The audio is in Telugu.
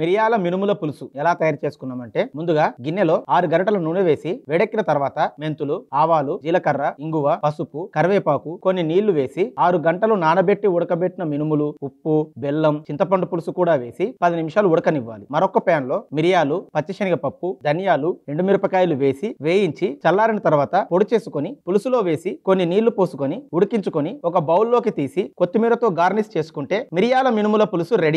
మిరియాల మినుముల పులుసు ఎలా తయారు చేసుకున్నామంటే ముందుగా గిన్నెలో ఆరు గరటల నూనె వేసి వేడెక్కిన తర్వాత మెంతులు ఆవాలు జీలకర్ర ఇంగువ పసుపు కరివేపాకు కొన్ని నీళ్లు వేసి ఆరు గంటలు నానబెట్టి ఉడకబెట్టిన మినుములు ఉప్పు బెల్లం చింతపండు పులుసు కూడా వేసి పది నిమిషాలు ఉడకనివ్వాలి మరొక ప్యాన్ లో మిరియాలు పచ్చిశనగపప్పు ధనియాలు ఎండుమిరపకాయలు వేసి వేయించి చల్లారిన తర్వాత పొడి చేసుకుని పులుసులో వేసి కొన్ని నీళ్లు పోసుకొని ఉడికించుకొని ఒక బౌల్లోకి తీసి కొత్తిమీరతో గార్నిష్ చేసుకుంటే మిరియాల మినుముల పులుసు రెడీ